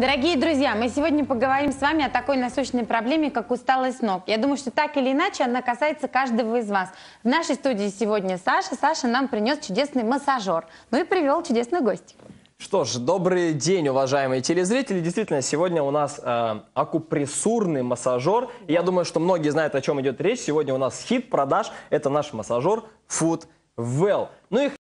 Дорогие друзья, мы сегодня поговорим с вами о такой насущной проблеме, как усталость ног. Я думаю, что так или иначе она касается каждого из вас. В нашей студии сегодня Саша. Саша нам принес чудесный массажер. Ну и привел чудесный гость. Что ж, добрый день, уважаемые телезрители. Действительно, сегодня у нас э, акупрессурный массажер. И я думаю, что многие знают, о чем идет речь. Сегодня у нас хит продаж. Это наш массажер Food Well. Ну и